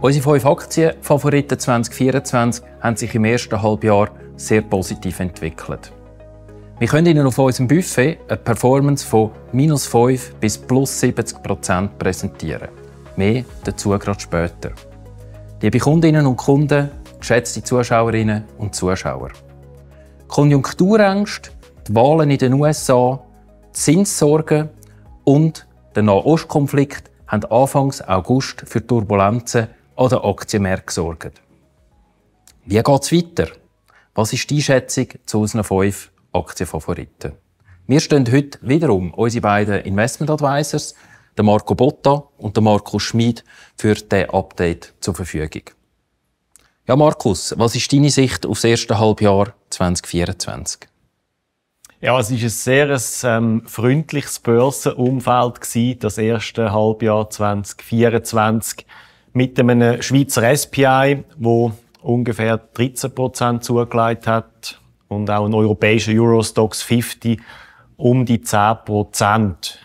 Unsere fünf Aktienfavoriten 2024 haben sich im ersten Halbjahr sehr positiv entwickelt. Wir können Ihnen auf unserem Buffet eine Performance von minus 5 bis plus 70 Prozent präsentieren. Mehr dazu gerade später. Liebe Kundinnen und Kunden, geschätzte Zuschauerinnen und Zuschauer. Konjunkturängste, die Wahlen in den USA, Zinssorgen und der Nahostkonflikt haben Anfang August für Turbulenzen an den Aktienmärkten gesorgt. Wie geht es weiter? Was ist die Einschätzung zu unseren fünf Aktienfavoriten? Wir stehen heute wiederum unsere beiden Investment Advisors, der Marco Botta und der Marco Schmid, für diesen Update zur Verfügung. Ja, Markus, was ist deine Sicht aufs erste Halbjahr 2024? Ja, es ist ein sehr ähm, freundliches Börsenumfeld gewesen, das erste Halbjahr 2024 mit einem Schweizer SPI, wo ungefähr 13 Prozent zugelegt hat und auch ein europäischer Eurostox 50 um die 10 Prozent.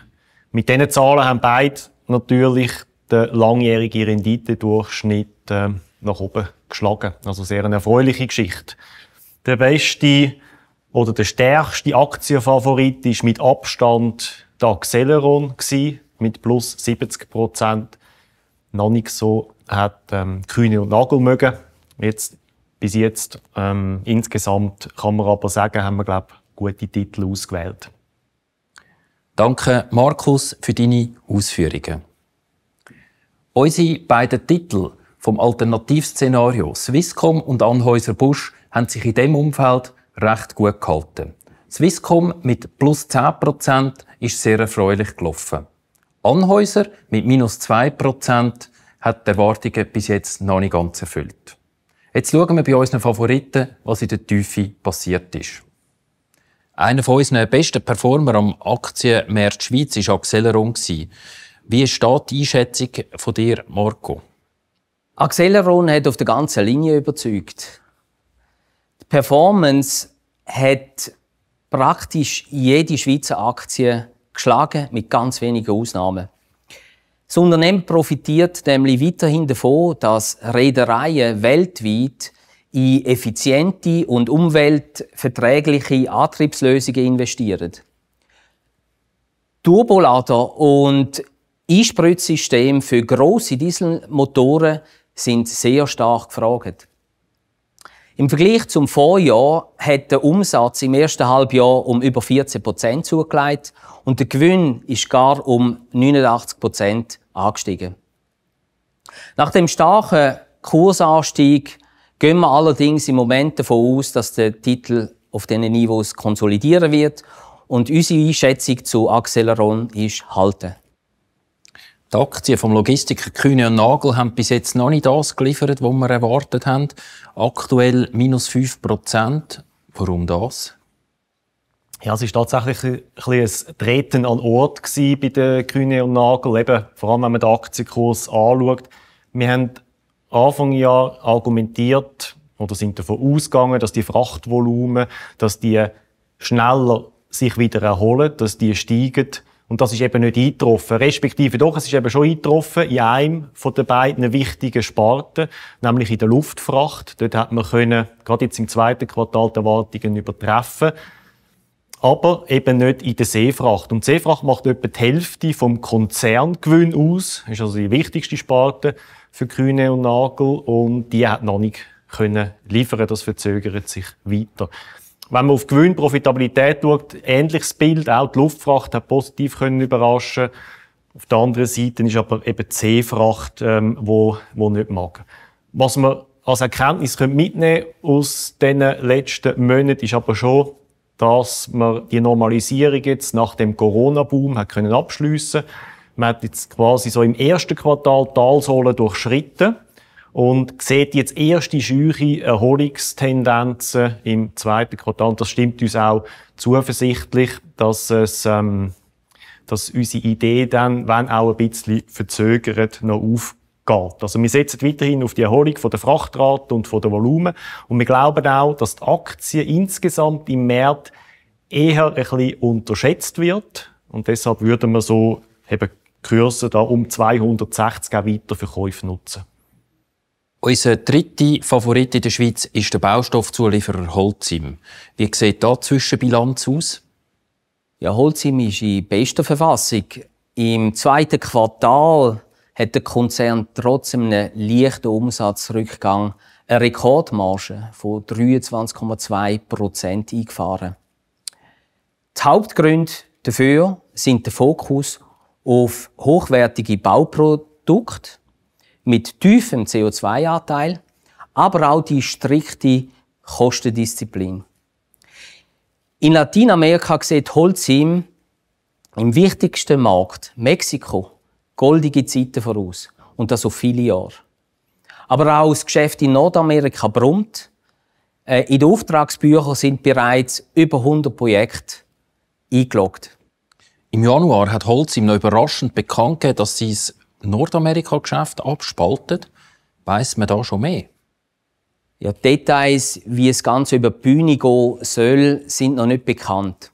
Mit diesen Zahlen haben beide natürlich den langjährigen Renditedurchschnitt äh, nach oben geschlagen. Also sehr eine erfreuliche Geschichte. Der beste oder der stärkste Aktienfavorit ist mit Abstand der Acceleron gewesen, mit plus 70 Prozent. Noch nicht so hat ähm, Kühne und Nagel mögen. Jetzt, bis jetzt ähm, insgesamt kann man aber sagen, haben wir glaube gute Titel ausgewählt. Danke Markus für deine Ausführungen. Unsere beiden Titel vom Alternativszenario Swisscom und Anhäuser-Busch haben sich in dem Umfeld recht gut gehalten. Swisscom mit plus 10% ist sehr erfreulich gelaufen. Anhäuser mit minus 2% hat die Erwartungen bis jetzt noch nicht ganz erfüllt. Jetzt schauen wir bei unseren Favoriten, was in der Tiefe passiert ist. Einer von unseren besten Performer am Aktienmarkt Schweiz war Acceleron. Wie steht die Einschätzung von dir, Marco? Acceleron hat auf der ganzen Linie überzeugt. Die Performance hat praktisch jede Schweizer Aktie geschlagen, mit ganz wenigen Ausnahmen. Das Unternehmen profitiert nämlich weiterhin davon, dass Reedereien weltweit in effiziente und umweltverträgliche Antriebslösungen investieren. Turbolader und Einspritzsystem für große Dieselmotoren sind sehr stark gefragt. Im Vergleich zum Vorjahr hat der Umsatz im ersten Halbjahr um über 14 Prozent zugelegt und der Gewinn ist gar um 89 Prozent angestiegen. Nach dem starken Kursanstieg gehen wir allerdings im Moment davon aus, dass der Titel auf diesen Niveaus konsolidieren wird und unsere Einschätzung zu Acceleron ist halten. Die Aktien vom Logistiker Kühne und Nagel haben bis jetzt noch nicht das geliefert, was wir erwartet haben. Aktuell minus 5 Prozent. Warum das? Ja, es war tatsächlich ein, ein Treten an Ort bei den Kühne und Nagel, eben, vor allem wenn man den Aktienkurs anschaut. Wir haben Anfang Jahr argumentiert oder sind davon ausgegangen, dass die Frachtvolumen, dass die schneller sich wieder erholen, dass die steigen und das ist eben nicht eingetroffen. Respektive doch, es ist eben schon eingetroffen in einem von den beiden wichtigen Sparten, nämlich in der Luftfracht. Dort hat man können, gerade jetzt im zweiten Quartal, die Erwartungen übertreffen. Aber eben nicht in der Seefracht. Und die Seefracht macht etwa die Hälfte vom Konzerngewinn aus. Ist also die wichtigste Sparte für Kühne und Nagel. Und die hat noch nicht können liefern. Das verzögert sich weiter. Wenn man auf Gewinn, Profitabilität schaut, ähnliches Bild. Auch die Luftfracht hat positiv können überraschen Auf der anderen Seite ist aber eben die Seefracht, ähm, wo, wo nicht mag. Was man als Erkenntnis mitnehmen aus diesen letzten Monaten ist aber schon, dass man die Normalisierung jetzt nach dem Corona-Boom hat können abschliessen. Man hat jetzt quasi so im ersten Quartal Talsohlen durchschritten und sieht jetzt erste scheuche Erholungstendenzen im zweiten Quartal. Das stimmt uns auch zuversichtlich, dass es ähm, dass unsere Idee dann, wenn auch ein bisschen verzögert, noch aufgeht. Also wir setzen weiterhin auf die Erholung von der Frachtrate und von der Volumen und wir glauben auch, dass die Aktie insgesamt im März eher ein bisschen unterschätzt wird und deshalb würden wir so eben Kurse da um 260 auch weiter für Käufe nutzen. Unser dritter Favorit in der Schweiz ist der Baustoffzulieferer Holzim. Wie sieht da die Zwischenbilanz aus? Ja, Holzim ist in bester Verfassung. Im zweiten Quartal hat der Konzern trotz einem leichten Umsatzrückgang eine Rekordmarge von 23,2 Prozent eingefahren. Die Hauptgründe dafür sind der Fokus auf hochwertige Bauprodukte mit tiefem CO2-Anteil, aber auch die strikte Kostendisziplin. In Lateinamerika sieht Holzheim im wichtigsten Markt, Mexiko, goldige Zeiten voraus. Und das auf viele Jahre. Aber auch das Geschäft in Nordamerika brummt. Äh, in den Auftragsbüchern sind bereits über 100 Projekte eingeloggt. Im Januar hat Holz noch überraschend bekannt gegeben, dass sein Nordamerika-Geschäft abspaltet, weiß man da schon mehr? Ja, Details, wie es Ganze über die Bühne gehen soll, sind noch nicht bekannt.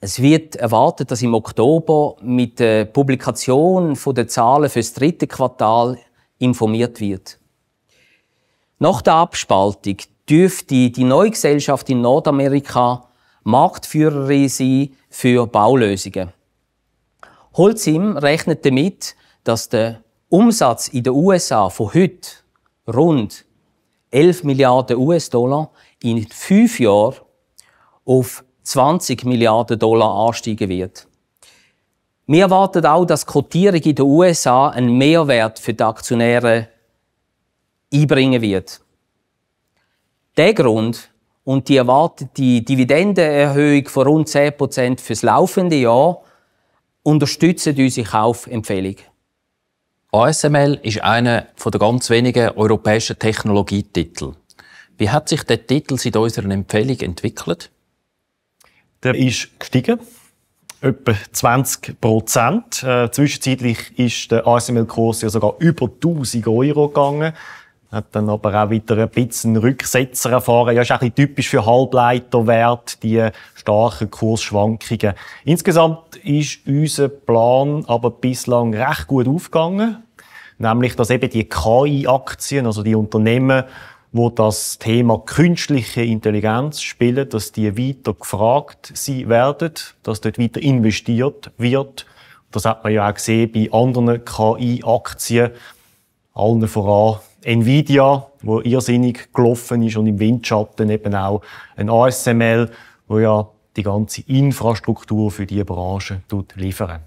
Es wird erwartet, dass im Oktober mit der Publikation der Zahlen für das dritte Quartal informiert wird. Nach der Abspaltung dürfte die neue Gesellschaft in Nordamerika Marktführerin sein für Baulösungen. Holzim rechnet damit, dass der Umsatz in den USA von heute rund 11 Milliarden US-Dollar in fünf Jahren auf 20 Milliarden Dollar ansteigen wird. Wir erwarten auch, dass die Kotierung in den USA einen Mehrwert für die Aktionäre einbringen wird. Der Grund und die erwartete Dividendenerhöhung von rund 10% fürs laufende Jahr unterstützen unsere Kaufempfehlung. ASML ist einer der ganz wenigen europäischen Technologietitel. Wie hat sich der Titel seit unserer Empfehlung entwickelt? Der ist gestiegen, etwa 20 Prozent. Äh, zwischenzeitlich ist der ASML-Kurs ja sogar über 1000 Euro gegangen. Hat dann aber auch wieder ein bisschen Rücksetzer erfahren. Ja, ist auch ein bisschen typisch für Halbleiterwert, die starken Kursschwankungen. Insgesamt ist unser Plan aber bislang recht gut aufgegangen. Nämlich, dass eben die KI-Aktien, also die Unternehmen, wo das Thema künstliche Intelligenz spielen, dass die weiter gefragt sie werden, dass dort weiter investiert wird. Das hat man ja auch gesehen bei anderen KI-Aktien, allen voran Nvidia, wo irrsinnig gelaufen ist und im Windschatten eben auch ein ASML, wo ja die ganze Infrastruktur für diese Branche liefern.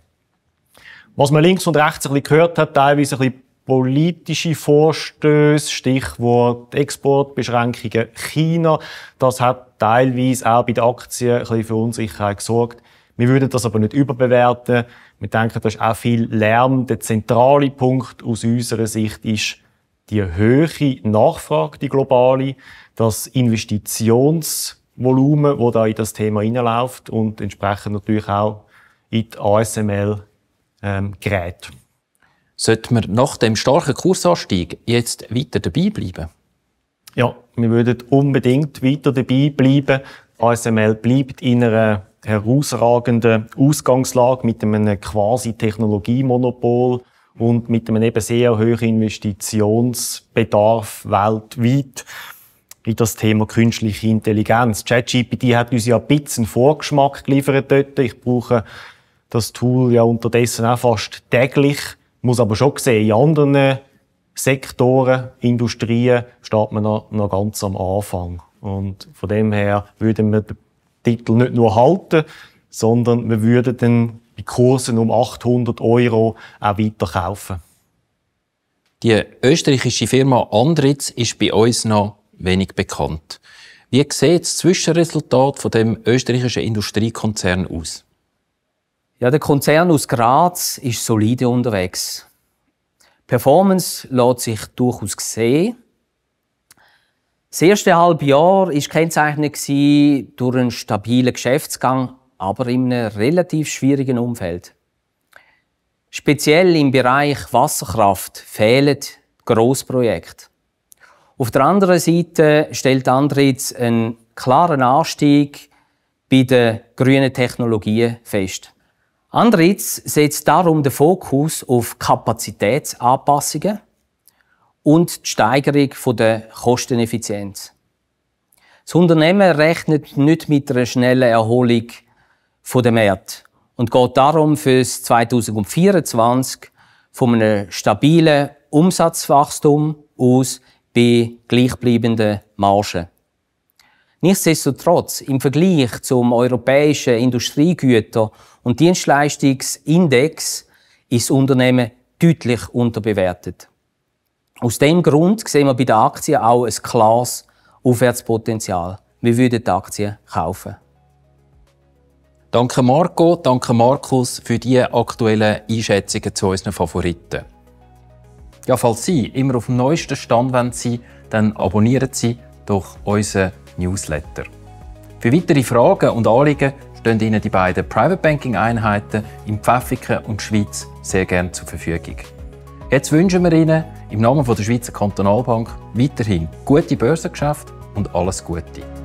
Was man links und rechts ein bisschen gehört hat, teilweise ein bisschen politische Vorstöße, Stichwort Exportbeschränkungen China, das hat teilweise auch bei den Aktien ein bisschen für Unsicherheit gesorgt. Wir würden das aber nicht überbewerten. Wir denken, da ist auch viel Lärm. Der zentrale Punkt aus unserer Sicht ist, die höhere Nachfrage, die globale, das Investitionsvolumen, wo da in das Thema hineinläuft und entsprechend natürlich auch in die ASML ähm, Geräte. Sollten wir nach dem starken Kursanstieg jetzt weiter dabei bleiben? Ja, wir würden unbedingt weiter dabei bleiben. ASML bleibt in einer herausragenden Ausgangslage mit einem quasi Technologiemonopol und mit einem eben sehr hohen Investitionsbedarf weltweit in das Thema künstliche Intelligenz. ChatGPT hat uns ja ein bisschen Vorgeschmack geliefert dort. Ich brauche das Tool ja unterdessen auch fast täglich. Muss aber schon sehen, in anderen Sektoren, Industrien, steht man noch, noch ganz am Anfang. Und von dem her würden wir den Titel nicht nur halten, sondern wir würden dann bei Kursen um 800 Euro auch weiter kaufen. Die österreichische Firma Andritz ist bei uns noch wenig bekannt. Wie sieht das Zwischenresultat von dem österreichischen Industriekonzern aus? Ja, der Konzern aus Graz ist solide unterwegs. Performance lässt sich durchaus sehen. Das erste halbe Jahr war kennzeichnet durch einen stabilen Geschäftsgang aber in einem relativ schwierigen Umfeld. Speziell im Bereich Wasserkraft fehlen Großprojekte. Auf der anderen Seite stellt Andritz einen klaren Anstieg bei den grünen Technologien fest. Andritz setzt darum den Fokus auf Kapazitätsanpassungen und die Steigerung der Kosteneffizienz. Das Unternehmen rechnet nicht mit einer schnellen Erholung von der Märkte und geht darum fürs 2024 von einem stabilen Umsatzwachstum aus bei gleichbleibenden Margen. Nichtsdestotrotz, im Vergleich zum europäischen Industriegüter- und Dienstleistungsindex ist das Unternehmen deutlich unterbewertet. Aus dem Grund sehen wir bei der Aktie auch ein klares Aufwärtspotenzial. Wir würden die Aktie kaufen. Danke Marco, danke Markus für die aktuellen Einschätzungen zu unseren Favoriten. Ja, falls Sie immer auf dem neuesten Stand sind, dann abonnieren Sie doch unseren Newsletter. Für weitere Fragen und Anliegen stehen Ihnen die beiden Private Banking Einheiten in Pfäffiken und Schweiz sehr gerne zur Verfügung. Jetzt wünschen wir Ihnen im Namen der Schweizer Kantonalbank weiterhin gute Börsengeschäfte und alles Gute.